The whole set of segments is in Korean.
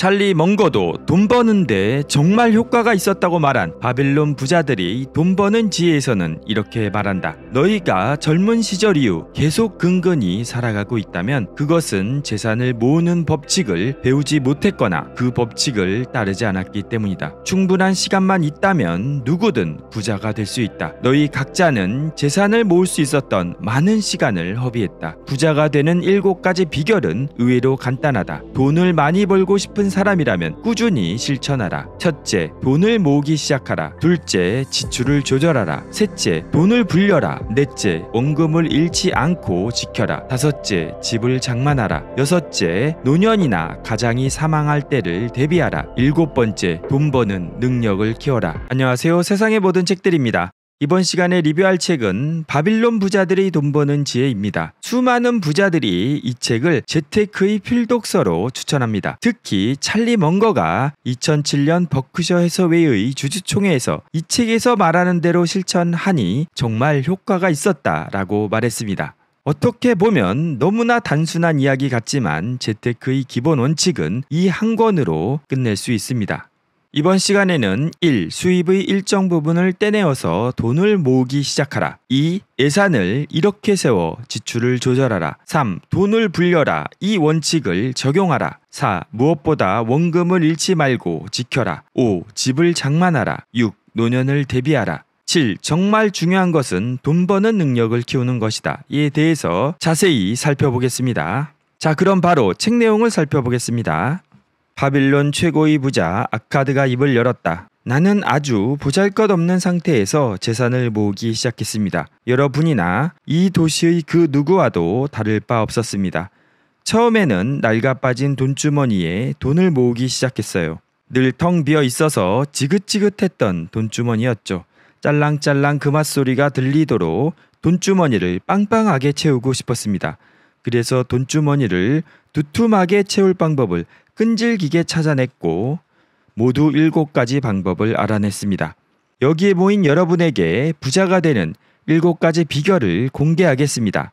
찰리 멍거도 돈 버는데 정말 효과가 있었다고 말한 바빌론 부자들이 돈 버는 지혜에서는 이렇게 말한다. 너희가 젊은 시절 이후 계속 근근히 살아가고 있다면 그것은 재산을 모으는 법칙을 배우지 못했거나 그 법칙을 따르지 않았기 때문이다. 충분한 시간만 있다면 누구든 부자가 될 수 있다. 너희 각자는 재산을 모을 수 있었던 많은 시간을 허비했다. 부자가 되는 7 가지 비결은 의외로 간단하다. 돈을 많이 벌고 싶은 사람이라면 꾸준히 실천하라. 첫째, 돈을 모으기 시작하라. 둘째, 지출을 조절하라. 셋째, 돈을 불려라. 넷째, 원금을 잃지 않고 지켜라. 다섯째, 집을 장만하라. 여섯째, 노년이나 가장이 사망할 때를 대비하라. 일곱 번째, 돈 버는 능력을 키워라. 안녕하세요. 세상의 모든 책들입니다. 이번 시간에 리뷰할 책은 바빌론 부자들의돈 버는 지혜입니다. 수많은 부자들이 이 책을 재테크의 필독서로 추천합니다. 특히 찰리 먼거가 2007년 버크셔 해서웨이의 주주총회에서 이 책에서 말하는 대로 실천하니 정말 효과가 있었다라고 말했습니다. 어떻게 보면 너무나 단순한 이야기 같지만 재테크의 기본 원칙은 이 한 권으로 끝낼 수 있습니다. 이번 시간에는 1. 수입의 일정 부분을 떼내어서 돈을 모으기 시작하라. 2. 예산을 이렇게 세워 지출을 조절하라. 3. 돈을 불려라. 이 원칙을 적용하라. 4. 무엇보다 원금을 잃지 말고 지켜라. 5. 집을 장만하라. 6. 노년을 대비하라. 7. 정말 중요한 것은 돈 버는 능력을 키우는 것이다. 이에 대해서 자세히 살펴보겠습니다. 자, 그럼 바로 책 내용을 살펴보겠습니다. 바빌론 최고의 부자 아카드가 입을 열었다. 나는 아주 보잘것 없는 상태에서 재산을 모으기 시작했습니다. 여러분이나 이 도시의 그 누구와도 다를 바 없었습니다. 처음에는 낡아 빠진 돈주머니에 돈을 모으기 시작했어요. 늘 텅 비어 있어서 지긋지긋했던 돈주머니였죠. 짤랑짤랑 그 맛소리가 들리도록 돈주머니를 빵빵하게 채우고 싶었습니다. 그래서 돈주머니를 두툼하게 채울 방법을 끈질기게 찾아냈고 모두 일곱 가지 방법을 알아냈습니다. 여기에 모인 여러분에게 부자가 되는 일곱 가지 비결을 공개하겠습니다.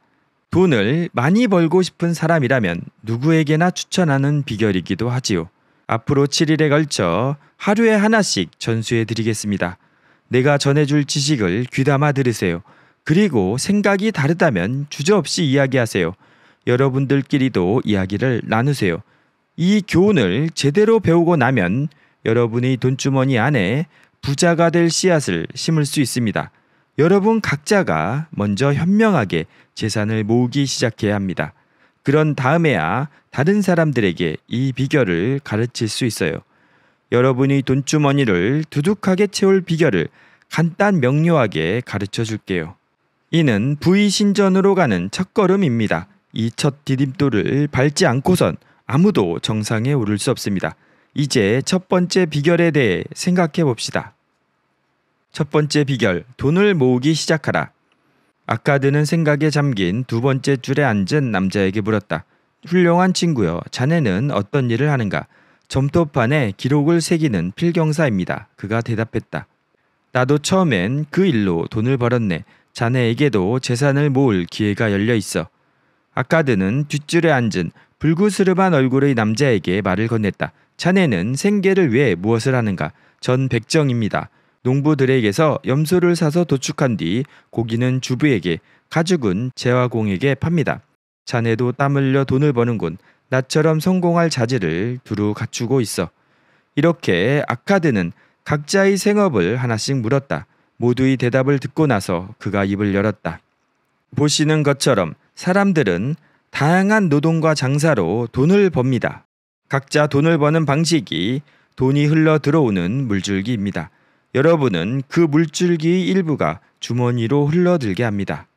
돈을 많이 벌고 싶은 사람이라면 누구에게나 추천하는 비결이기도 하지요. 앞으로 7일에 걸쳐 하루에 하나씩 전수해 드리겠습니다. 내가 전해줄 지식을 귀담아 들으세요. 그리고 생각이 다르다면 주저없이 이야기하세요. 여러분들끼리도 이야기를 나누세요. 이 교훈을 제대로 배우고 나면 여러분의 돈주머니 안에 부자가 될 씨앗을 심을 수 있습니다. 여러분 각자가 먼저 현명하게 재산을 모으기 시작해야 합니다. 그런 다음에야 다른 사람들에게 이 비결을 가르칠 수 있어요. 여러분의 돈주머니를 두둑하게 채울 비결을 간단 명료하게 가르쳐 줄게요. 이는 부의신전으로 가는 첫걸음입니다. 이 첫 디딤돌을 밟지 않고선 아무도 정상에 오를 수 없습니다. 이제 첫 번째 비결에 대해 생각해 봅시다. 첫 번째 비결, 돈을 모으기 시작하라. 아까 드는 생각에 잠긴 두 번째 줄에 앉은 남자에게 물었다. 훌륭한 친구여, 자네는 어떤 일을 하는가? 점토판에 기록을 새기는 필경사입니다. 그가 대답했다. 나도 처음엔 그 일로 돈을 벌었네. 자네에게도 재산을 모을 기회가 열려 있어. 아카드는 뒷줄에 앉은 불구스름한 얼굴의 남자에게 말을 건넸다. 자네는 생계를 위해 무엇을 하는가? 전 백정입니다. 농부들에게서 염소를 사서 도축한 뒤 고기는 주부에게, 가죽은 재화공에게 팝니다. 자네도 땀 흘려 돈을 버는군. 나처럼 성공할 자질을 두루 갖추고 있어. 이렇게 아카드는 각자의 생업을 하나씩 물었다. 모두의 대답을 듣고 나서 그가 입을 열었다. 보시는 것처럼 사람들은 다양한 노동과 장사로 돈을 법니다. 각자 돈을 버는 방식이 돈이 흘러 들어오는 물줄기입니다. 여러분은 그 물줄기의 일부가 주머니로 흘러들게 합니다.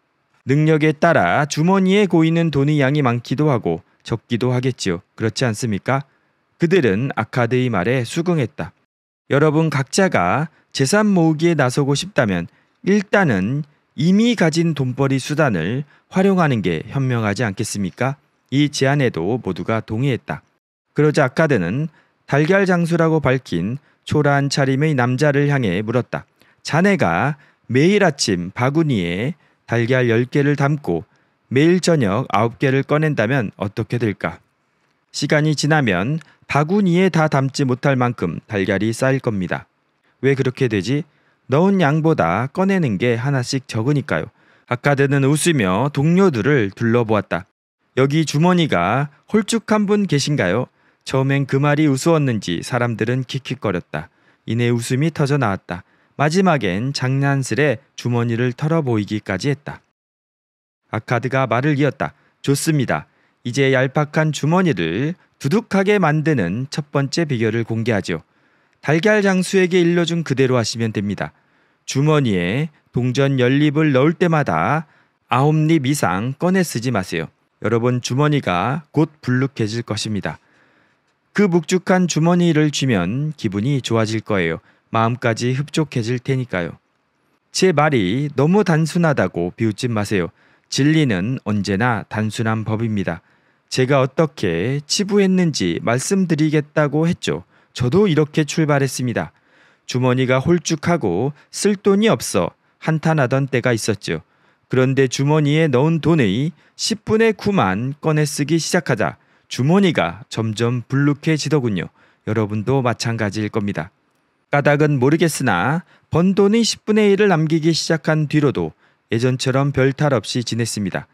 능력에 따라 주머니에 고이는 돈의 양이 많기도 하고 적기도 하겠지요. 그렇지 않습니까? 그들은 아카드의 말에 수긍했다. 여러분 각자가 재산 모으기에 나서고 싶다면 일단은 이미 가진 돈벌이 수단을 활용하는 게 현명하지 않겠습니까? 이 제안에도 모두가 동의했다. 그러자 아카드는 달걀 장수라고 밝힌 초라한 차림의 남자를 향해 물었다. 자네가 매일 아침 바구니에 달걀 10개를 담고 매일 저녁 9개를 꺼낸다면 어떻게 될까? 시간이 지나면 바구니에 다 담지 못할 만큼 달걀이 쌓일 겁니다. 왜 그렇게 되지? 넣은 양보다 꺼내는 게 하나씩 적으니까요. 아카드는 웃으며 동료들을 둘러보았다. 여기 주머니가 홀쭉한 분 계신가요? 처음엔 그 말이 우스웠는지 사람들은 킥킥거렸다. 이내 웃음이 터져 나왔다. 마지막엔 장난스레 주머니를 털어 보이기까지 했다. 아카드가 말을 이었다. 좋습니다. 이제 얄팍한 주머니를 두둑하게 만드는 첫 번째 비결을 공개하죠. 달걀 장수에게 일러준 그대로 하시면 됩니다. 주머니에 동전 열립을 넣을 때마다 9홉립 이상 꺼내 쓰지 마세요. 여러분 주머니가 곧 불룩해질 것입니다. 그묵죽한 주머니를 쥐면 기분이 좋아질 거예요. 마음까지 흡족해질 테니까요. 제 말이 너무 단순하다고 비웃지 마세요. 진리는 언제나 단순한 법입니다. 제가 어떻게 치부했는지 말씀드리겠다고 했죠. 저도 이렇게 출발했습니다. 주머니가 홀쭉하고 쓸 돈이 없어 한탄하던 때가 있었죠. 그런데 주머니에 넣은 돈의 10분의 9만 꺼내 쓰기 시작하자 주머니가 점점 불룩해지더군요. 여러분도 마찬가지일 겁니다. 까닭은 모르겠으나 번 돈의 10분의 1을 남기기 시작한 뒤로도 예전처럼 별탈 없이 지냈습니다.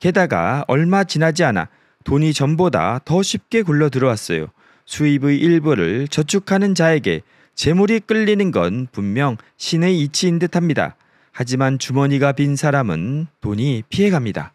게다가 얼마 지나지 않아 돈이 전보다 더 쉽게 굴러 들어왔어요. 수입의 일부를 저축하는 자에게 재물이 끌리는 건 분명 신의 이치인 듯합니다. 하지만 주머니가 빈 사람은 돈이 피해갑니다.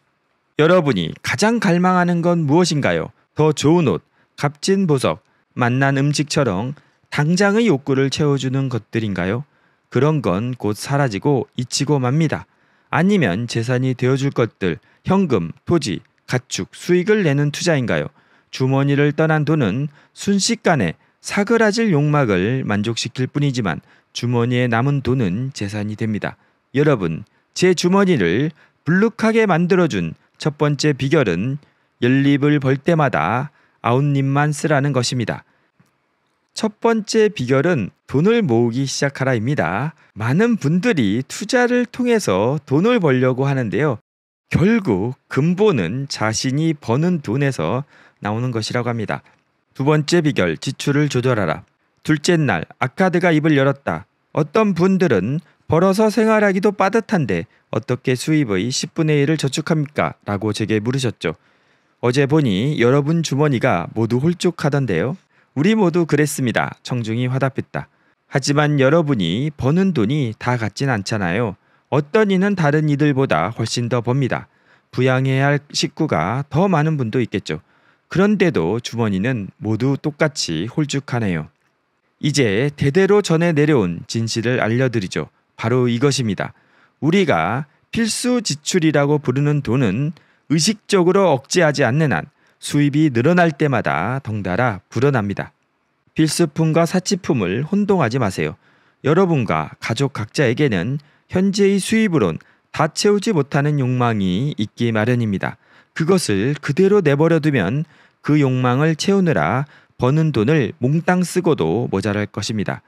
여러분이 가장 갈망하는 건 무엇인가요? 더 좋은 옷, 값진 보석, 맛난 음식처럼 당장의 욕구를 채워주는 것들인가요? 그런 건 곧 사라지고 잊히고 맙니다. 아니면 재산이 되어줄 것들, 현금, 토지, 가축, 수익을 내는 투자인가요? 주머니를 떠난 돈은 순식간에 사그라질 욕막을 만족시킬 뿐이지만 주머니에 남은 돈은 재산이 됩니다. 여러분, 제 주머니를 불룩하게 만들어준 첫 번째 비결은 연립을 벌 때마다 아웃님만 쓰라는 것입니다. 첫 번째 비결은 돈을 모으기 시작하라입니다. 많은 분들이 투자를 통해서 돈을 벌려고 하는데요. 결국 근본은 자신이 버는 돈에서 나오는 것이라고 합니다. 두 번째 비결 지출을 조절하라. 둘째 날 아카드가 입을 열었다. 어떤 분들은 벌어서 생활하기도 빠듯한데 어떻게 수입의 10분의 1을 저축합니까? 라고 제게 물으셨죠. 어제 보니 여러분 주머니가 모두 홀쭉하던데요. 우리 모두 그랬습니다. 청중이 화답했다. 하지만 여러분이 버는 돈이 다 같진 않잖아요. 어떤 이는 다른 이들보다 훨씬 더 법니다. 부양해야 할 식구가 더 많은 분도 있겠죠. 그런데도 주머니는 모두 똑같이 홀쭉하네요. 이제 대대로 전해 내려온 진실을 알려드리죠. 바로 이것입니다. 우리가 필수 지출이라고 부르는 돈은 의식적으로 억제하지 않는 한 수입이 늘어날 때마다 덩달아 불어납니다. 필수품과 사치품을 혼동하지 마세요. 여러분과 가족 각자에게는 현재의 수입으론 다 채우지 못하는 욕망이 있기 마련입니다. 그것을 그대로 내버려두면 그 욕망을 채우느라 버는 돈을 몽땅 쓰고도 모자랄 것입니다.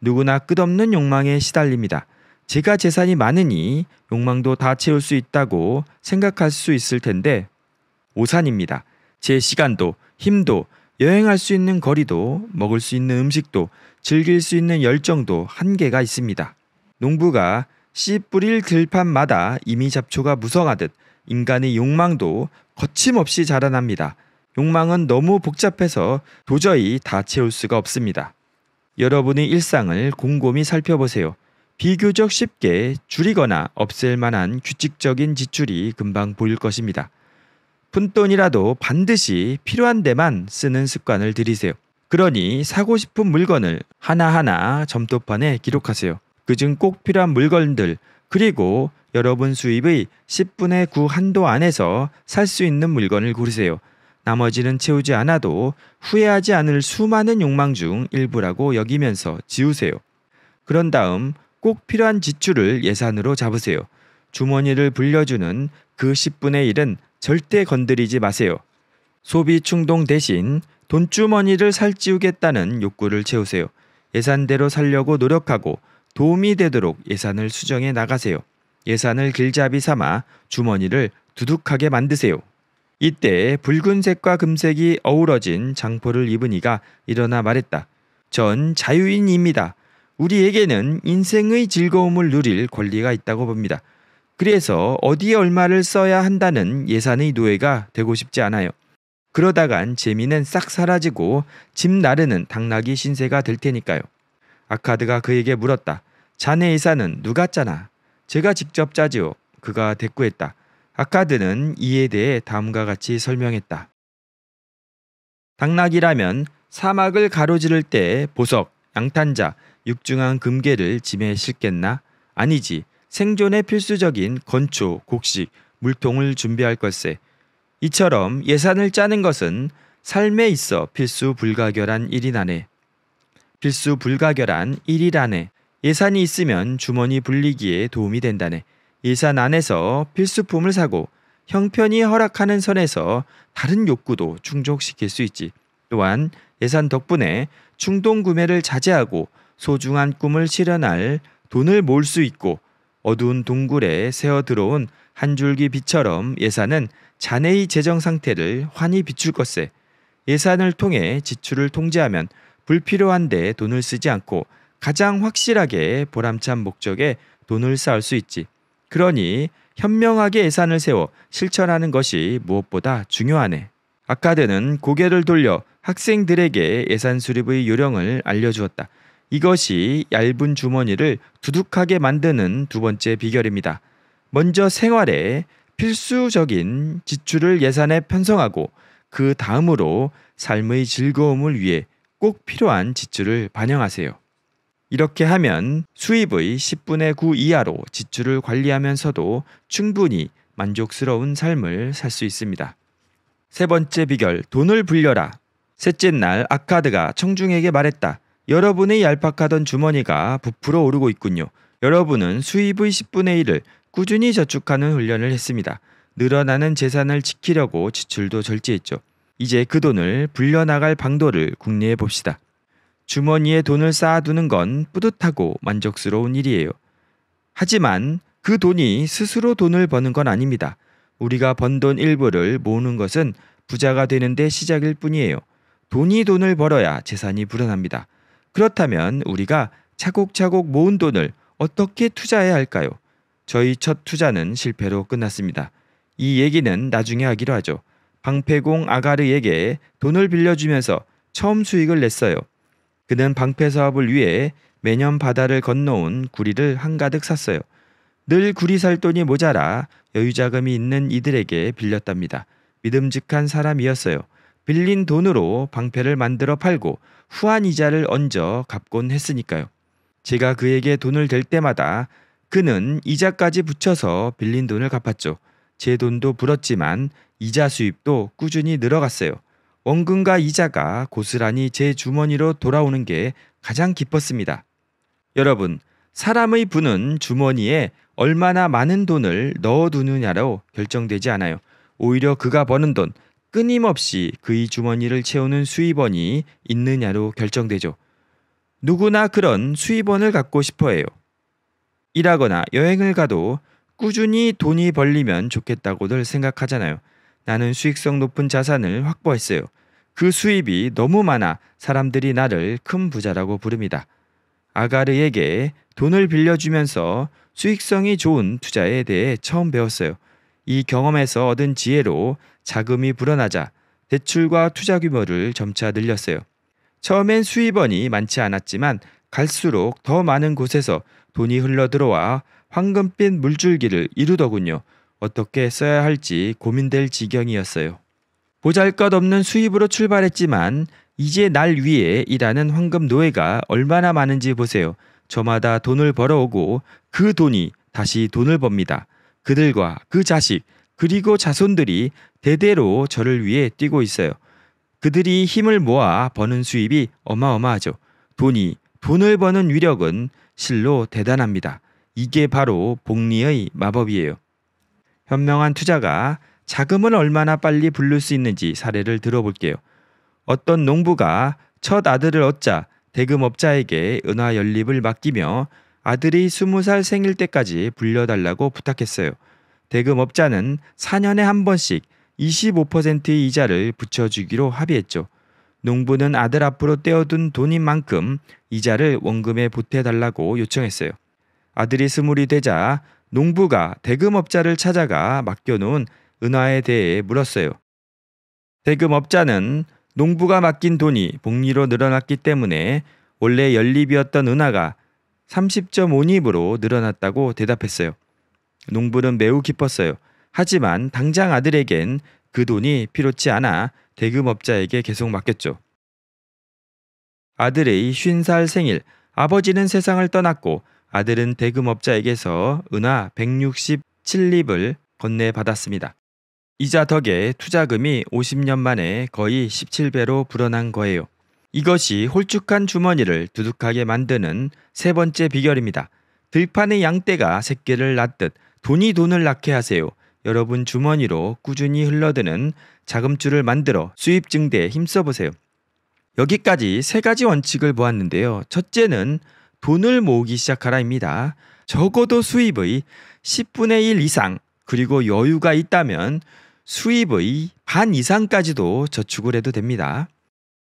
누구나 끝없는 욕망에 시달립니다. 제가 재산이 많으니 욕망도 다 채울 수 있다고 생각할 수 있을 텐데 오산입니다. 제 시간도 힘도 여행할 수 있는 거리도 먹을 수 있는 음식도 즐길 수 있는 열정도 한계가 있습니다. 농부가 씨 뿌릴 들판마다 이미 잡초가 무성하듯 인간의 욕망도 거침없이 자라납니다. 욕망은 너무 복잡해서 도저히 다 채울 수가 없습니다. 여러분의 일상을 곰곰이 살펴보세요. 비교적 쉽게 줄이거나 없앨 만한 규칙적인 지출이 금방 보일 것입니다. 푼돈이라도 반드시 필요한 데만 쓰는 습관을 들이세요. 그러니 사고 싶은 물건을 하나하나 점토판에 기록하세요. 그중 꼭 필요한 물건들, 그리고 여러분 수입의 10분의 9 한도 안에서 살 수 있는 물건을 고르세요. 나머지는 채우지 않아도 후회하지 않을 수많은 욕망 중 일부라고 여기면서 지우세요. 그런 다음 꼭 필요한 지출을 예산으로 잡으세요. 주머니를 불려주는 그 10분의 1은 절대 건드리지 마세요. 소비 충동 대신 돈주머니를 살찌우겠다는 욕구를 채우세요. 예산대로 살려고 노력하고 도움이 되도록 예산을 수정해 나가세요. 예산을 길잡이 삼아 주머니를 두둑하게 만드세요. 이때 붉은색과 금색이 어우러진 장포를 입은 이가 일어나 말했다. 전 자유인입니다. 우리에게는 인생의 즐거움을 누릴 권리가 있다고 봅니다. 그래서 어디에 얼마를 써야 한다는 예산의 노예가 되고 싶지 않아요. 그러다간 재미는 싹 사라지고 집 나르는 당나귀 신세가 될 테니까요. 아카드가 그에게 물었다. 자네 이사는 누가 짜나? 제가 직접 짜지요. 그가 대꾸했다. 아카드는 이에 대해 다음과 같이 설명했다. 당나귀라면 사막을 가로지를 때 보석, 양탄자, 육중한 금괴를 짐에 싣겠나? 아니지. 생존에 필수적인 건초, 곡식, 물통을 준비할 것세. 이처럼 예산을 짜는 것은 삶에 있어 필수 불가결한 일이나네. 필수 불가결한 1일 안에 예산이 있으면 주머니 불리기에 도움이 된다네. 예산 안에서 필수품을 사고 형편이 허락하는 선에서 다른 욕구도 충족시킬 수 있지. 또한 예산 덕분에 충동 구매를 자제하고 소중한 꿈을 실현할 돈을 모을 수 있고 어두운 동굴에 새어 들어온 한 줄기 빛처럼 예산은 자네의 재정 상태를 환히 비출 것세. 예산을 통해 지출을 통제하면 불필요한 데 돈을 쓰지 않고 가장 확실하게 보람찬 목적에 돈을 쌓을 수 있지. 그러니 현명하게 예산을 세워 실천하는 것이 무엇보다 중요하네. 아카드는 고개를 돌려 학생들에게 예산 수립의 요령을 알려주었다. 이것이 얇은 주머니를 두둑하게 만드는 두 번째 비결입니다. 먼저 생활에 필수적인 지출을 예산에 편성하고 그 다음으로 삶의 즐거움을 위해 꼭 필요한 지출을 반영하세요. 이렇게 하면 수입의 10분의 9 이하로 지출을 관리하면서도 충분히 만족스러운 삶을 살 수 있습니다. 세 번째 비결, 돈을 불려라. 셋째 날 아카드가 청중에게 말했다. 여러분의 얄팍하던 주머니가 부풀어 오르고 있군요. 여러분은 수입의 10분의 1을 꾸준히 저축하는 훈련을 했습니다. 늘어나는 재산을 지키려고 지출도 절제했죠. 이제 그 돈을 불려나갈 방도를 국리해 봅시다. 주머니에 돈을 쌓아두는 건 뿌듯하고 만족스러운 일이에요. 하지만 그 돈이 스스로 돈을 버는 건 아닙니다. 우리가 번 돈 일부를 모으는 것은 부자가 되는데 시작일 뿐이에요. 돈이 돈을 벌어야 재산이 불어납니다. 그렇다면 우리가 차곡차곡 모은 돈을 어떻게 투자해야 할까요? 저희 첫 투자는 실패로 끝났습니다. 이 얘기는 나중에 하기로 하죠. 방패공 아가르에게 돈을 빌려주면서 처음 수익을 냈어요. 그는 방패 사업을 위해 매년 바다를 건너온 구리를 한가득 샀어요. 늘 구리 살 돈이 모자라 여유자금이 있는 이들에게 빌렸답니다. 믿음직한 사람이었어요. 빌린 돈으로 방패를 만들어 팔고 후한 이자를 얹어 갚곤 했으니까요. 제가 그에게 돈을 댈 때마다 그는 이자까지 붙여서 빌린 돈을 갚았죠. 제 돈도 불었지만 이자 수입도 꾸준히 늘어갔어요. 원금과 이자가 고스란히 제 주머니로 돌아오는 게 가장 기뻤습니다. 여러분, 사람의 분은 주머니에 얼마나 많은 돈을 넣어두느냐로 결정되지 않아요. 오히려 그가 버는 돈, 끊임없이 그의 주머니를 채우는 수입원이 있느냐로 결정되죠. 누구나 그런 수입원을 갖고 싶어 해요. 일하거나 여행을 가도 꾸준히 돈이 벌리면 좋겠다고들 생각하잖아요. 나는 수익성 높은 자산을 확보했어요. 그 수입이 너무 많아 사람들이 나를 큰 부자라고 부릅니다. 아가르에게 돈을 빌려주면서 수익성이 좋은 투자에 대해 처음 배웠어요. 이 경험에서 얻은 지혜로 자금이 불어나자 대출과 투자 규모를 점차 늘렸어요. 처음엔 수입원이 많지 않았지만 갈수록 더 많은 곳에서 돈이 흘러 들어와 황금빛 물줄기를 이루더군요. 어떻게 써야 할지 고민될 지경이었어요. 보잘것없는 수입으로 출발했지만 이제 날 위해 일하는 황금 노예가 얼마나 많은지 보세요. 저마다 돈을 벌어오고 그 돈이 다시 돈을 법니다. 그들과 그 자식 그리고 자손들이 대대로 저를 위해 뛰고 있어요. 그들이 힘을 모아 버는 수입이 어마어마하죠. 돈이 돈을 버는 위력은 실로 대단합니다. 이게 바로 복리의 마법이에요. 현명한 투자가 자금을 얼마나 빨리 불를수 있는지 사례를 들어볼게요. 어떤 농부가 첫 아들을 얻자 대금업자에게 은화 연립을 맡기며 아들이 20살 생일 때까지 불려달라고 부탁했어요. 대금업자는 4년에 한 번씩 25%의 이자를 붙여주기로 합의했죠. 농부는 아들 앞으로 떼어둔 돈인 만큼 이자를 원금에 보태달라고 요청했어요. 아들이 스물이 되자 농부가 대금업자를 찾아가 맡겨놓은 은화에 대해 물었어요. 대금업자는 농부가 맡긴 돈이 복리로 늘어났기 때문에 원래 연립이었던 은화가 30.5립으로 늘어났다고 대답했어요. 농부는 매우 기뻤어요. 하지만 당장 아들에겐 그 돈이 필요치 않아 대금업자에게 계속 맡겼죠. 아들의 50살 생일, 아버지는 세상을 떠났고 아들은 대금업자에게서 은하 167립을 건네받았습니다. 이자 덕에 투자금이 50년 만에 거의 17배로 불어난 거예요. 이것이 홀쭉한 주머니를 두둑하게 만드는 세 번째 비결입니다. 들판의 양떼가 새끼를 낳듯 돈이 돈을 낳게 하세요. 여러분 주머니로 꾸준히 흘러드는 자금줄을 만들어 수입 증대에 힘써보세요. 여기까지 세 가지 원칙을 보았는데요. 첫째는 돈을 모으기 시작하라입니다. 적어도 수입의 10분의 1 이상 그리고 여유가 있다면 수입의 반 이상까지도 저축을 해도 됩니다.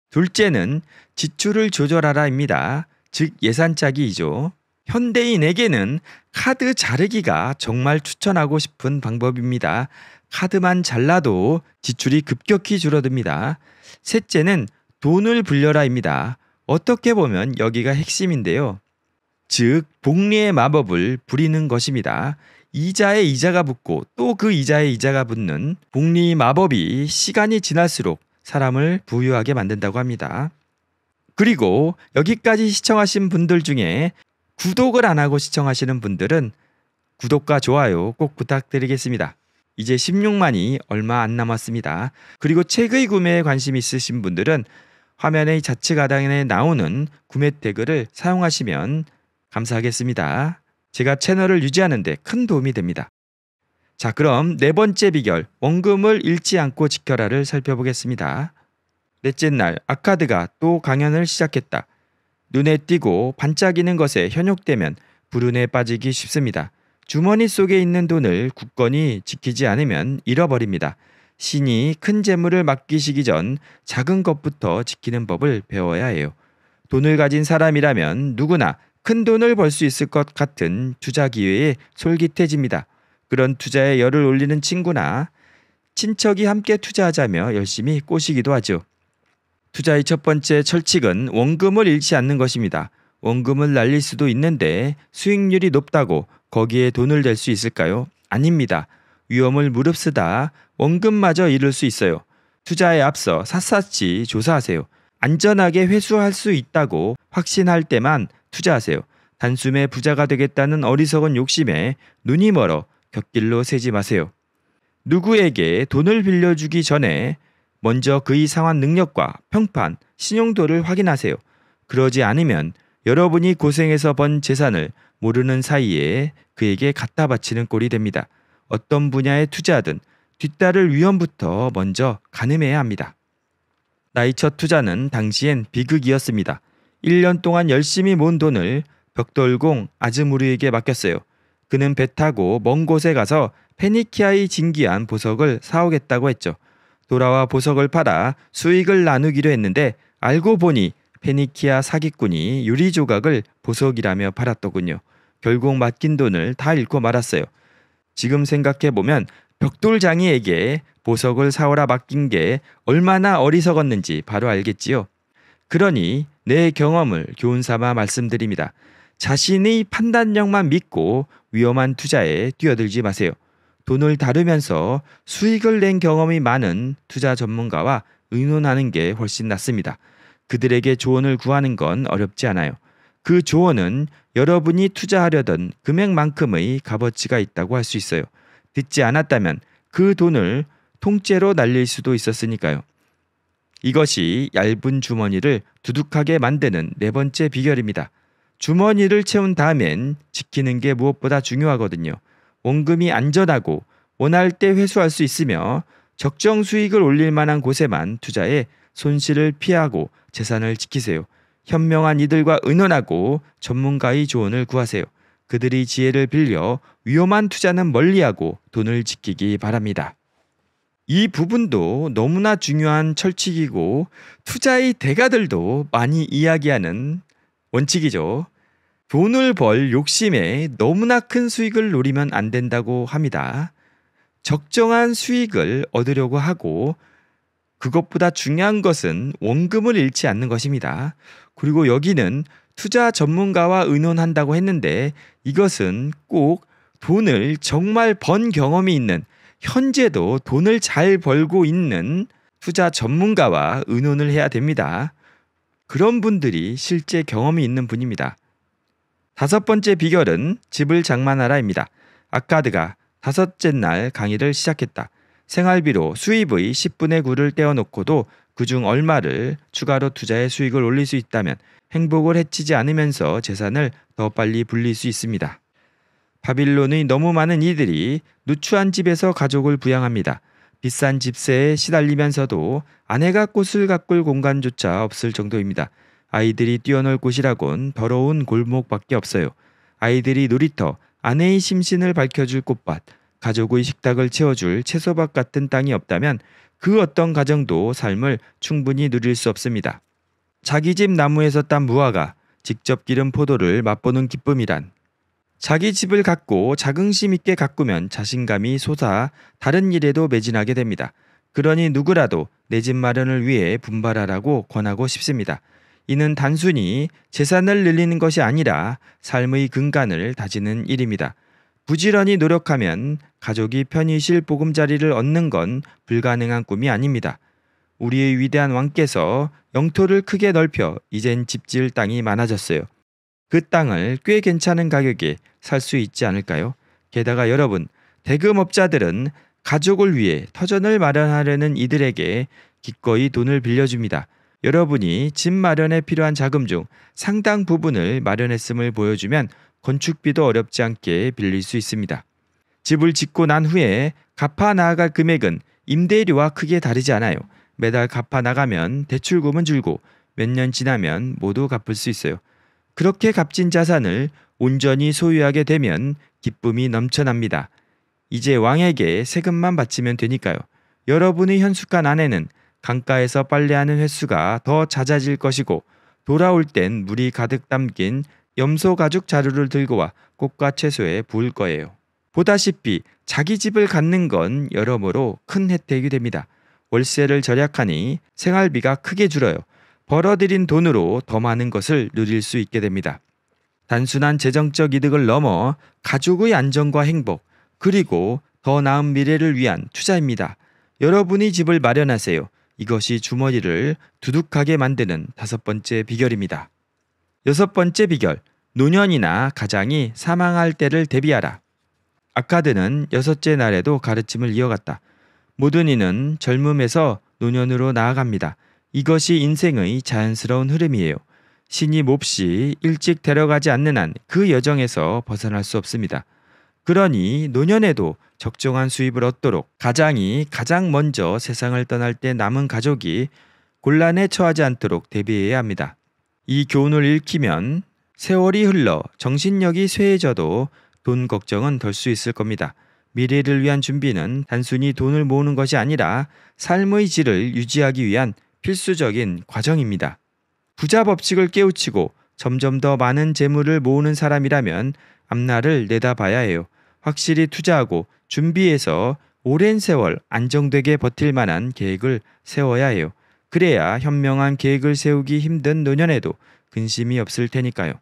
둘째는 지출을 조절하라입니다. 즉 예산 짜기이죠. 현대인에게는 카드 자르기가 정말 추천하고 싶은 방법입니다. 카드만 잘라도 지출이 급격히 줄어듭니다. 셋째는 돈을 불려라입니다. 어떻게 보면 여기가 핵심인데요. 즉, 복리의 마법을 부리는 것입니다. 이자에 이자가 붙고 또 그 이자에 이자가 붙는 복리 마법이 시간이 지날수록 사람을 부유하게 만든다고 합니다. 그리고 여기까지 시청하신 분들 중에 구독을 안 하고 시청하시는 분들은 구독과 좋아요 꼭 부탁드리겠습니다. 이제 16만이 얼마 안 남았습니다. 그리고 책의 구매에 관심 있으신 분들은 화면의 좌측 하단에 나오는 구매 태그를 사용하시면 감사하겠습니다. 제가 채널을 유지하는 데 큰 도움이 됩니다. 자 그럼 네 번째 비결 원금을 잃지 않고 지켜라를 살펴보겠습니다. 넷째 날 아카드가 또 강연을 시작했다. 눈에 띄고 반짝이는 것에 현혹되면 불운에 빠지기 쉽습니다. 주머니 속에 있는 돈을 굳건히 지키지 않으면 잃어버립니다. 신이 큰 재물을 맡기시기 전 작은 것부터 지키는 법을 배워야 해요. 돈을 가진 사람이라면 누구나 큰 돈을 벌 수 있을 것 같은 투자 기회에 솔깃해집니다. 그런 투자에 열을 올리는 친구나 친척이 함께 투자하자며 열심히 꼬시기도 하죠. 투자의 첫 번째 철칙은 원금을 잃지 않는 것입니다. 원금을 날릴 수도 있는데 수익률이 높다고 거기에 돈을 댈 수 있을까요? 아닙니다. 위험을 무릅쓰다 원금마저 잃을 수 있어요. 투자에 앞서 샅샅이 조사하세요. 안전하게 회수할 수 있다고 확신할 때만 투자하세요. 단숨에 부자가 되겠다는 어리석은 욕심에 눈이 멀어 곁길로 세지 마세요. 누구에게 돈을 빌려주기 전에 먼저 그의 상환 능력과 평판, 신용도를 확인하세요. 그러지 않으면 여러분이 고생해서 번 재산을 모르는 사이에 그에게 갖다 바치는 꼴이 됩니다. 어떤 분야에 투자하든 뒤따를 위험부터 먼저 가늠해야 합니다. 나이 처 투자는 당시엔 비극이었습니다. 1년 동안 열심히 모은 돈을 벽돌공 아즈무르에게 맡겼어요. 그는 배 타고 먼 곳에 가서 페니키아의 진귀한 보석을 사오겠다고 했죠. 돌아와 보석을 팔아 수익을 나누기로 했는데 알고 보니 페니키아 사기꾼이 유리 조각을 보석이라며 팔았더군요. 결국 맡긴 돈을 다 잃고 말았어요. 지금 생각해 보면 벽돌장이에게 보석을 사오라 맡긴 게 얼마나 어리석었는지 바로 알겠지요. 그러니 내 경험을 교훈 삼아 말씀드립니다. 자신의 판단력만 믿고 위험한 투자에 뛰어들지 마세요. 돈을 다루면서 수익을 낸 경험이 많은 투자 전문가와 의논하는 게 훨씬 낫습니다. 그들에게 조언을 구하는 건 어렵지 않아요. 그 조언은 여러분이 투자하려던 금액만큼의 값어치가 있다고 할 수 있어요. 듣지 않았다면 그 돈을 통째로 날릴 수도 있었으니까요. 이것이 얇은 주머니를 두둑하게 만드는 네 번째 비결입니다. 주머니를 채운 다음엔 지키는 게 무엇보다 중요하거든요. 원금이 안전하고 원할 때 회수할 수 있으며 적정 수익을 올릴 만한 곳에만 투자해 손실을 피하고 재산을 지키세요. 현명한 이들과 의논하고 전문가의 조언을 구하세요. 그들이 지혜를 빌려 위험한 투자는 멀리하고 돈을 지키기 바랍니다. 이 부분도 너무나 중요한 철칙이고 투자의 대가들도 많이 이야기하는 원칙이죠. 돈을 벌 욕심에 너무나 큰 수익을 노리면 안 된다고 합니다. 적정한 수익을 얻으려고 하고 그것보다 중요한 것은 원금을 잃지 않는 것입니다. 그리고 여기는 투자 전문가와 의논한다고 했는데 이것은 꼭 돈을 정말 번 경험이 있는 현재도 돈을 잘 벌고 있는 투자 전문가와 의논을 해야 됩니다. 그런 분들이 실제 경험이 있는 분입니다. 다섯 번째 비결은 집을 장만하라입니다. 아카드가 다섯째 날 강의를 시작했다. 생활비로 수입의 10분의 9를 떼어놓고도 그중 얼마를 추가로 투자해 수익을 올릴 수 있다면 행복을 해치지 않으면서 재산을 더 빨리 불릴 수 있습니다. 바빌론의 너무 많은 이들이 누추한 집에서 가족을 부양합니다. 비싼 집세에 시달리면서도 아내가 꽃을 가꿀 공간조차 없을 정도입니다. 아이들이 뛰어놀 곳이라곤 더러운 골목밖에 없어요. 아이들이 놀이터, 아내의 심신을 밝혀줄 꽃밭, 가족의 식탁을 채워줄 채소밭 같은 땅이 없다면 그 어떤 가정도 삶을 충분히 누릴 수 없습니다. 자기 집 나무에서 딴 무화과, 직접 기른 포도를 맛보는 기쁨이란 자기 집을 갖고 자긍심 있게 가꾸면 자신감이 솟아 다른 일에도 매진하게 됩니다. 그러니 누구라도 내 집 마련을 위해 분발하라고 권하고 싶습니다. 이는 단순히 재산을 늘리는 것이 아니라 삶의 근간을 다지는 일입니다. 부지런히 노력하면 가족이 편히 쉴 보금자리를 얻는 건 불가능한 꿈이 아닙니다. 우리의 위대한 왕께서 영토를 크게 넓혀 이젠 집 지을 땅이 많아졌어요. 그 땅을 꽤 괜찮은 가격에 살 수 있지 않을까요? 게다가 여러분, 대금업자들은 가족을 위해 터전을 마련하려는 이들에게 기꺼이 돈을 빌려줍니다. 여러분이 집 마련에 필요한 자금 중 상당 부분을 마련했음을 보여주면 건축비도 어렵지 않게 빌릴 수 있습니다. 집을 짓고 난 후에 갚아 나아갈 금액은 임대료와 크게 다르지 않아요. 매달 갚아 나가면 대출금은 줄고 몇 년 지나면 모두 갚을 수 있어요. 그렇게 값진 자산을 온전히 소유하게 되면 기쁨이 넘쳐납니다. 이제 왕에게 세금만 바치면 되니까요. 여러분의 현숙한 안에는 강가에서 빨래하는 횟수가 더 잦아질 것이고 돌아올 땐 물이 가득 담긴 염소 가죽 자루를 들고 와 꽃과 채소에 부을 거예요. 보다시피 자기 집을 갖는 건 여러모로 큰 혜택이 됩니다. 월세를 절약하니 생활비가 크게 줄어요. 벌어들인 돈으로 더 많은 것을 누릴 수 있게 됩니다. 단순한 재정적 이득을 넘어 가족의 안전과 행복, 그리고 더 나은 미래를 위한 투자입니다. 여러분이 집을 마련하세요. 이것이 주머니를 두둑하게 만드는 다섯 번째 비결입니다. 여섯 번째 비결, 노년이나 가장이 사망할 때를 대비하라. 아카드는 여섯째 날에도 가르침을 이어갔다. 모든 이는 젊음에서 노년으로 나아갑니다. 이것이 인생의 자연스러운 흐름이에요. 신이 몹시 일찍 데려가지 않는 한 그 여정에서 벗어날 수 없습니다. 그러니 노년에도 적정한 수입을 얻도록 가장이 가장 먼저 세상을 떠날 때 남은 가족이 곤란에 처하지 않도록 대비해야 합니다. 이 교훈을 읽히면 세월이 흘러 정신력이 쇠해져도 돈 걱정은 덜 수 있을 겁니다. 미래를 위한 준비는 단순히 돈을 모으는 것이 아니라 삶의 질을 유지하기 위한 필수적인 과정입니다. 부자 법칙을 깨우치고 점점 더 많은 재물을 모으는 사람이라면 앞날을 내다봐야 해요. 확실히 투자하고 준비해서 오랜 세월 안정되게 버틸 만한 계획을 세워야 해요. 그래야 현명한 계획을 세우기 힘든 노년에도 근심이 없을 테니까요.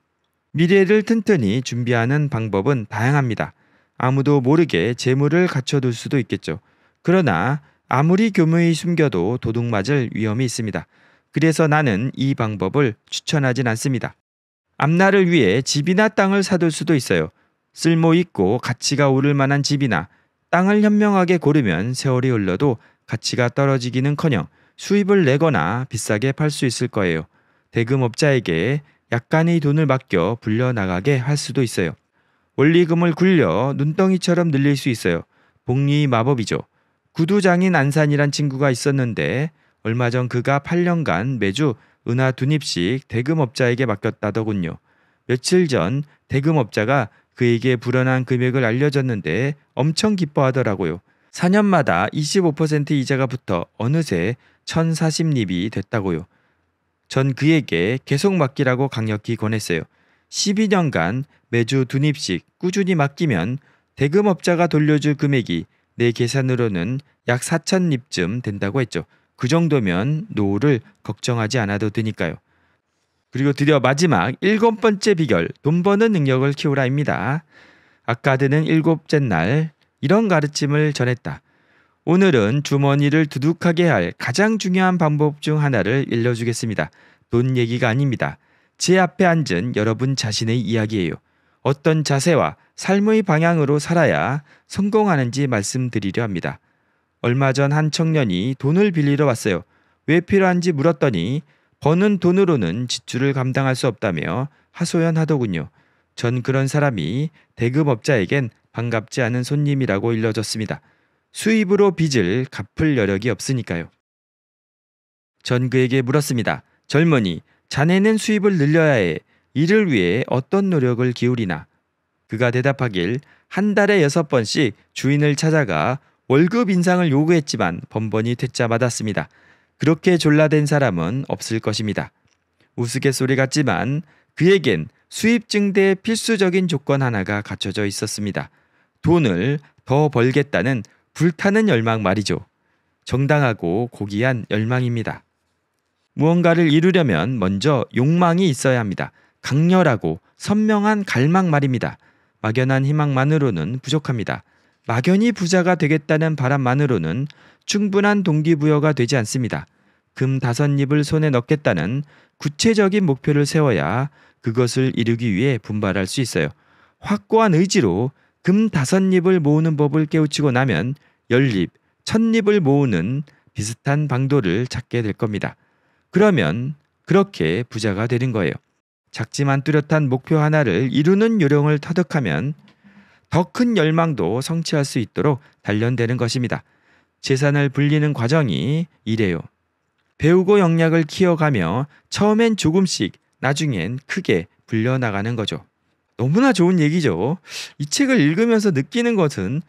미래를 튼튼히 준비하는 방법은 다양합니다. 아무도 모르게 재물을 갖춰둘 수도 있겠죠. 그러나 아무리 교묘히 숨겨도 도둑 맞을 위험이 있습니다. 그래서 나는 이 방법을 추천하진 않습니다. 앞날을 위해 집이나 땅을 사둘 수도 있어요. 쓸모 있고 가치가 오를 만한 집이나 땅을 현명하게 고르면 세월이 흘러도 가치가 떨어지기는커녕 수입을 내거나 비싸게 팔 수 있을 거예요. 대금업자에게 약간의 돈을 맡겨 불려나가게 할 수도 있어요. 원리금을 굴려 눈덩이처럼 늘릴 수 있어요. 복리 마법이죠. 구두장인 안산이란 친구가 있었는데 얼마 전 그가 8년간 매주 은하 두입씩 대금업자에게 맡겼다더군요. 며칠 전 대금업자가 그에게 불어난 금액을 알려줬는데 엄청 기뻐하더라고요. 4년마다 25% 이자가 붙어 어느새 1040립이 됐다고요. 전 그에게 계속 맡기라고 강력히 권했어요. 12년간 매주 두 립씩 꾸준히 맡기면 대금업자가 돌려줄 금액이 내 계산으로는 약 4천 립쯤 된다고 했죠. 그 정도면 노후를 걱정하지 않아도 되니까요. 그리고 드디어 마지막 일곱 번째 비결 돈 버는 능력을 키우라입니다. 아까드는 일곱째 날 이런 가르침을 전했다. 오늘은 주머니를 두둑하게 할 가장 중요한 방법 중 하나를 일러주겠습니다. 돈 얘기가 아닙니다. 제 앞에 앉은 여러분 자신의 이야기예요. 어떤 자세와 삶의 방향으로 살아야 성공하는지 말씀드리려 합니다. 얼마 전 한 청년이 돈을 빌리러 왔어요. 왜 필요한지 물었더니 버는 돈으로는 지출을 감당할 수 없다며 하소연하더군요. 전 그런 사람이 대급업자에겐 반갑지 않은 손님이라고 일러졌습니다. 수입으로 빚을 갚을 여력이 없으니까요. 전 그에게 물었습니다. 젊은이, 자네는 수입을 늘려야 해. 이를 위해 어떤 노력을 기울이나? 그가 대답하길 한 달에 여섯 번씩 주인을 찾아가 월급 인상을 요구했지만 번번이 퇴짜받았습니다. 그렇게 졸라된 사람은 없을 것입니다. 우스갯소리 같지만 그에겐 수입 증대의 필수적인 조건 하나가 갖춰져 있었습니다. 돈을 더 벌겠다는 불타는 열망 말이죠. 정당하고 고귀한 열망입니다. 무언가를 이루려면 먼저 욕망이 있어야 합니다. 강렬하고 선명한 갈망 말입니다. 막연한 희망만으로는 부족합니다. 막연히 부자가 되겠다는 바람만으로는 충분한 동기부여가 되지 않습니다. 금 다섯 입을 손에 넣겠다는 구체적인 목표를 세워야 그것을 이루기 위해 분발할 수 있어요. 확고한 의지로 금 다섯 입을 모으는 법을 깨우치고 나면 열립, 천잎을 모으는 비슷한 방도를 찾게 될 겁니다. 그러면 그렇게 부자가 되는 거예요. 작지만 뚜렷한 목표 하나를 이루는 요령을 터득하면 더 큰 열망도 성취할 수 있도록 단련되는 것입니다. 재산을 불리는 과정이 이래요. 배우고 영역을 키워가며 처음엔 조금씩 나중엔 크게 불려나가는 거죠. 너무나 좋은 얘기죠. 이 책을 읽으면서 느끼는 것은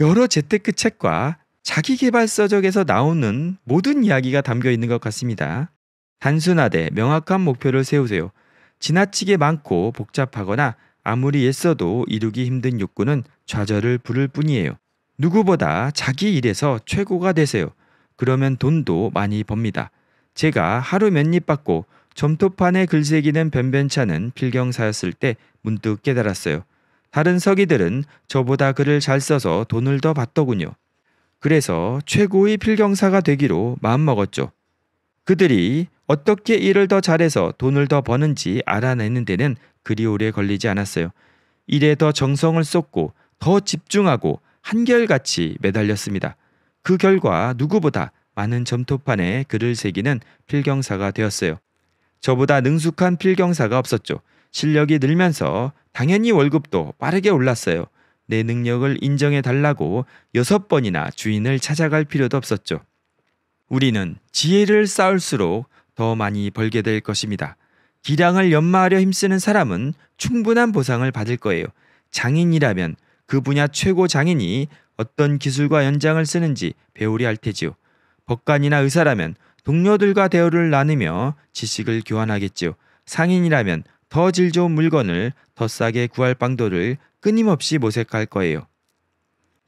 여러 재테크 책과 자기개발서적에서 나오는 모든 이야기가 담겨 있는 것 같습니다. 단순하되 명확한 목표를 세우세요. 지나치게 많고 복잡하거나 아무리 애써도 이루기 힘든 욕구는 좌절을 부를 뿐이에요. 누구보다 자기 일에서 최고가 되세요. 그러면 돈도 많이 법니다. 제가 하루 몇입 받고 점토판에 글새기는 변변찮은 필경사였을 때 문득 깨달았어요. 다른 서기들은 저보다 글을 잘 써서 돈을 더 받더군요. 그래서 최고의 필경사가 되기로 마음먹었죠. 그들이 어떻게 일을 더 잘해서 돈을 더 버는지 알아내는 데는 그리 오래 걸리지 않았어요. 일에 더 정성을 쏟고 더 집중하고 한결같이 매달렸습니다. 그 결과 누구보다 많은 점토판에 글을 새기는 필경사가 되었어요. 저보다 능숙한 필경사가 없었죠. 실력이 늘면서 당연히 월급도 빠르게 올랐어요. 내 능력을 인정해 달라고 여섯 번이나 주인을 찾아갈 필요도 없었죠. 우리는 지혜를 쌓을수록 더 많이 벌게 될 것입니다. 기량을 연마하려 힘쓰는 사람은 충분한 보상을 받을 거예요. 장인이라면 그 분야 최고 장인이 어떤 기술과 연장을 쓰는지 배우려 할 테지요. 법관이나 의사라면 동료들과 대우를 나누며 지식을 교환하겠지요. 상인이라면 더질 좋은 물건을 더 싸게 구할 방도를 끊임없이 모색할 거예요.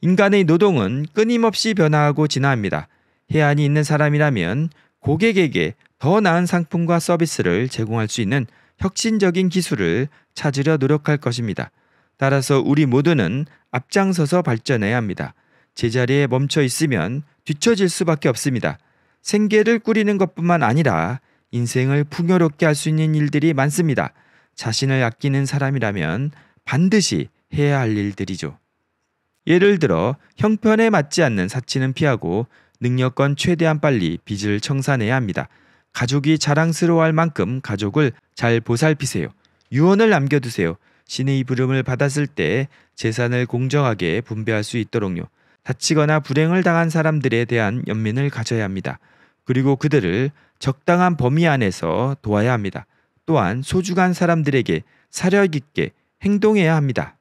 인간의 노동은 끊임없이 변화하고 진화합니다. 해안이 있는 사람이라면 고객에게 더 나은 상품과 서비스를 제공할 수 있는 혁신적인 기술을 찾으려 노력할 것입니다. 따라서 우리 모두는 앞장서서 발전해야 합니다. 제자리에 멈춰 있으면 뒤처질 수밖에 없습니다. 생계를 꾸리는 것뿐만 아니라 인생을 풍요롭게 할 수 있는 일들이 많습니다. 자신을 아끼는 사람이라면 반드시 해야 할 일들이죠. 예를 들어 형편에 맞지 않는 사치는 피하고 능력건 최대한 빨리 빚을 청산해야 합니다. 가족이 자랑스러워할 만큼 가족을 잘 보살피세요. 유언을 남겨두세요. 신의 부름을 받았을 때 재산을 공정하게 분배할 수 있도록요. 다치거나 불행을 당한 사람들에 대한 연민을 가져야 합니다. 그리고 그들을 적당한 범위 안에서 도와야 합니다. 또한 소중한 사람들에게 사려 깊게 행동해야 합니다.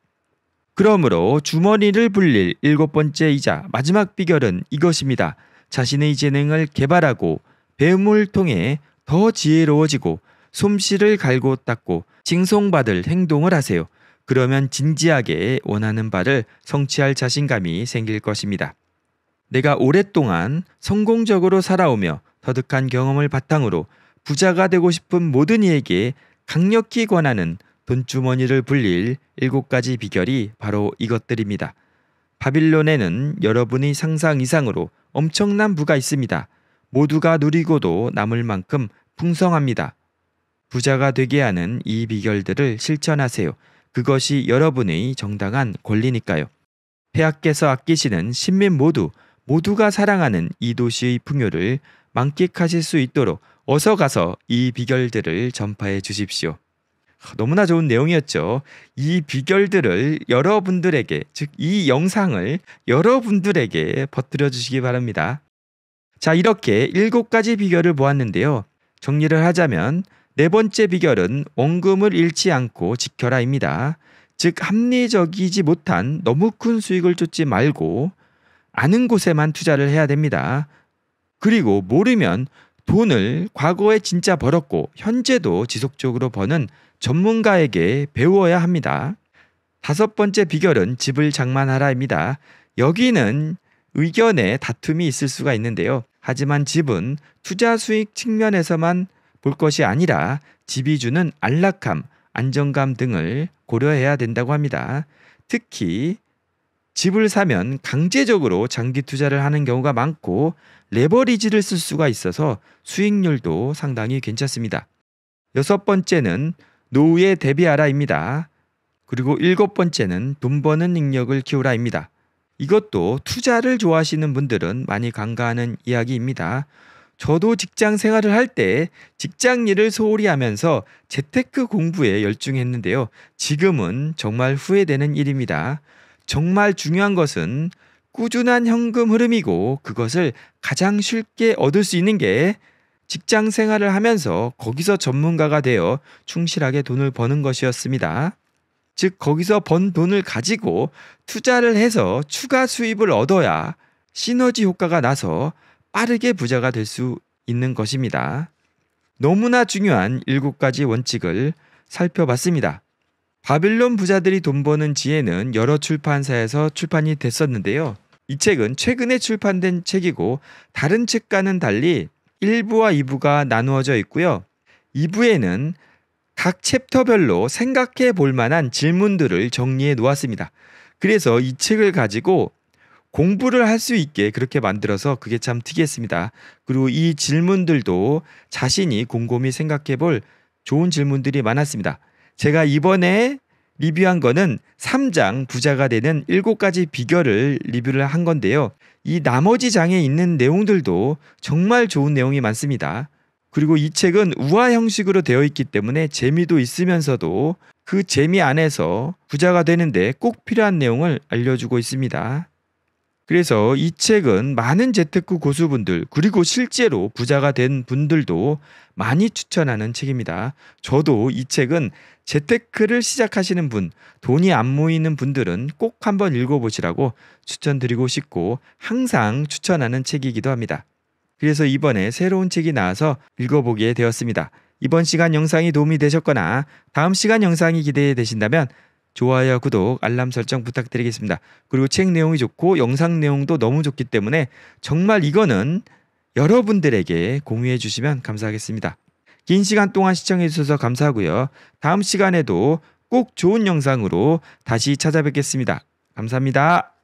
그러므로 주머니를 불릴 일곱 번째이자 마지막 비결은 이것입니다. 자신의 재능을 개발하고 배움을 통해 더 지혜로워지고 솜씨를 갈고 닦고 징송받을 행동을 하세요. 그러면 진지하게 원하는 바를 성취할 자신감이 생길 것입니다. 내가 오랫동안 성공적으로 살아오며 터득한 경험을 바탕으로 부자가 되고 싶은 모든 이에게 강력히 권하는 돈주머니를 불릴 일곱 가지 비결이 바로 이것들입니다. 바빌론에는 여러분의 상상 이상으로 엄청난 부가 있습니다. 모두가 누리고도 남을 만큼 풍성합니다. 부자가 되게 하는 이 비결들을 실천하세요. 그것이 여러분의 정당한 권리니까요. 폐하께서 아끼시는 신민 모두 모두가 사랑하는 이 도시의 풍요를 만끽하실 수 있도록 어서 가서 이 비결들을 전파해 주십시오. 너무나 좋은 내용이었죠. 이 비결들을 여러분들에게, 즉, 이 영상을 여러분들에게 퍼뜨려 주시기 바랍니다. 자, 이렇게 일곱 가지 비결을 보았는데요. 정리를 하자면, 네 번째 비결은 원금을 잃지 않고 지켜라입니다. 즉, 합리적이지 못한 너무 큰 수익을 쫓지 말고, 아는 곳에만 투자를 해야 됩니다. 그리고 모르면 돈을 과거에 진짜 벌었고 현재도 지속적으로 버는 전문가에게 배워야 합니다. 다섯 번째 비결은 집을 장만하라입니다. 여기는 의견의 다툼이 있을 수가 있는데요. 하지만 집은 투자 수익 측면에서만 볼 것이 아니라 집이 주는 안락함, 안정감 등을 고려해야 된다고 합니다. 특히 집을 사면 강제적으로 장기 투자를 하는 경우가 많고 레버리지를 쓸 수가 있어서 수익률도 상당히 괜찮습니다. 여섯 번째는 노후에 대비하라입니다. 그리고 일곱 번째는 돈 버는 능력을 키우라입니다. 이것도 투자를 좋아하시는 분들은 많이 간과하는 이야기입니다. 저도 직장 생활을 할 때 직장 일을 소홀히 하면서 재테크 공부에 열중했는데요. 지금은 정말 후회되는 일입니다. 정말 중요한 것은 꾸준한 현금 흐름이고 그것을 가장 쉽게 얻을 수 있는 게 직장 생활을 하면서 거기서 전문가가 되어 충실하게 돈을 버는 것이었습니다. 즉, 거기서 번 돈을 가지고 투자를 해서 추가 수입을 얻어야 시너지 효과가 나서 빠르게 부자가 될 수 있는 것입니다. 너무나 중요한 7가지 원칙을 살펴봤습니다. 바빌론 부자들이 돈 버는 지혜는 여러 출판사에서 출판이 됐었는데요. 이 책은 최근에 출판된 책이고 다른 책과는 달리 1부와 2부가 나누어져 있고요. 2부에는 각 챕터별로 생각해 볼 만한 질문들을 정리해 놓았습니다. 그래서 이 책을 가지고 공부를 할 수 있게 그렇게 만들어서 그게 참 특이했습니다. 그리고 이 질문들도 자신이 곰곰이 생각해 볼 좋은 질문들이 많았습니다. 제가 이번에 리뷰한 거는 3장 부자가 되는 7가지 비결을 리뷰를 한 건데요. 이 나머지 장에 있는 내용들도 정말 좋은 내용이 많습니다. 그리고 이 책은 우화 형식으로 되어 있기 때문에 재미도 있으면서도 그 재미 안에서 부자가 되는데 꼭 필요한 내용을 알려주고 있습니다. 그래서 이 책은 많은 재테크 고수분들 그리고 실제로 부자가 된 분들도 많이 추천하는 책입니다. 저도 이 책은 재테크를 시작하시는 분, 돈이 안 모이는 분들은 꼭 한번 읽어보시라고 추천드리고 싶고 항상 추천하는 책이기도 합니다. 그래서 이번에 새로운 책이 나와서 읽어보게 되었습니다. 이번 시간 영상이 도움이 되셨거나 다음 시간 영상이 기대되신다면 좋아요, 구독, 알람 설정 부탁드리겠습니다. 그리고 책 내용이 좋고 영상 내용도 너무 좋기 때문에 정말 이거는 여러분들에게 공유해 주시면 감사하겠습니다. 긴 시간 동안 시청해 주셔서 감사하고요. 다음 시간에도 꼭 좋은 영상으로 다시 찾아뵙겠습니다. 감사합니다.